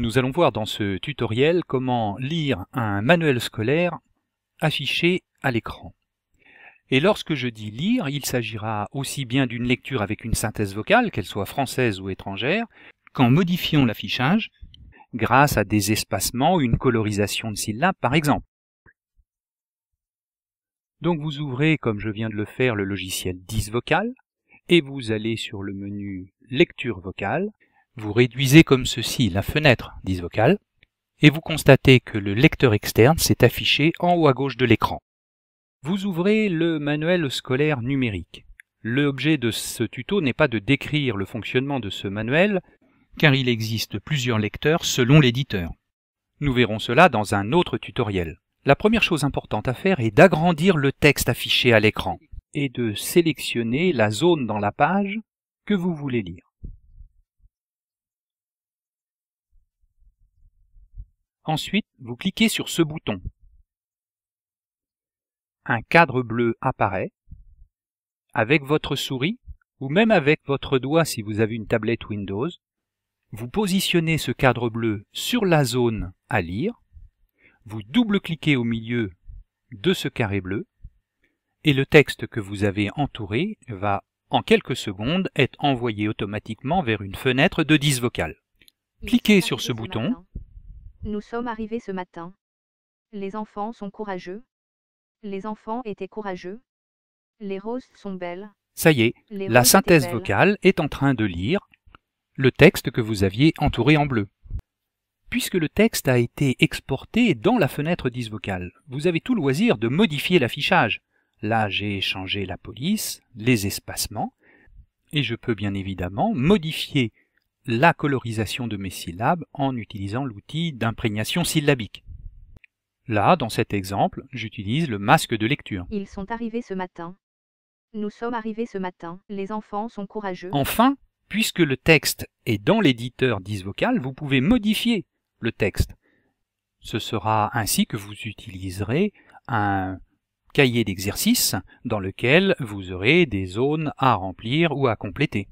Nous allons voir dans ce tutoriel comment lire un manuel scolaire affiché à l'écran. Et lorsque je dis lire, il s'agira aussi bien d'une lecture avec une synthèse vocale, qu'elle soit française ou étrangère, qu'en modifiant l'affichage, grâce à des espacements ou une colorisation de syllabes par exemple. Donc vous ouvrez, comme je viens de le faire, le logiciel 10 vocal, et vous allez sur le menu lecture vocale, vous réduisez comme ceci la fenêtre disvocale et vous constatez que le lecteur externe s'est affiché en haut à gauche de l'écran. Vous ouvrez le manuel scolaire numérique. L'objet de ce tuto n'est pas de décrire le fonctionnement de ce manuel, car il existe plusieurs lecteurs selon l'éditeur. Nous verrons cela dans un autre tutoriel. La première chose importante à faire est d'agrandir le texte affiché à l'écran et de sélectionner la zone dans la page que vous voulez lire. Ensuite, vous cliquez sur ce bouton. Un cadre bleu apparaît. Avec votre souris, ou même avec votre doigt si vous avez une tablette Windows, vous positionnez ce cadre bleu sur la zone à lire, vous double-cliquez au milieu de ce carré bleu, et le texte que vous avez entouré va en quelques secondes être envoyé automatiquement vers une fenêtre de 10 vocales. Cliquez sur ce bouton nous sommes arrivés ce matin. Les enfants sont courageux. Les enfants étaient courageux. Les roses sont belles. Ça y est, la synthèse vocale est en train de lire le texte que vous aviez entouré en bleu. Puisque le texte a été exporté dans la fenêtre 10 vocale, vous avez tout loisir de modifier l'affichage. Là, j'ai changé la police, les espacements, et je peux bien évidemment modifier la colorisation de mes syllabes en utilisant l'outil d'imprégnation syllabique. Là, dans cet exemple, j'utilise le masque de lecture. Ils sont arrivés ce matin. Nous sommes arrivés ce matin. Les enfants sont courageux. Enfin, puisque le texte est dans l'éditeur disvocal, vous pouvez modifier le texte. Ce sera ainsi que vous utiliserez un cahier d'exercice dans lequel vous aurez des zones à remplir ou à compléter.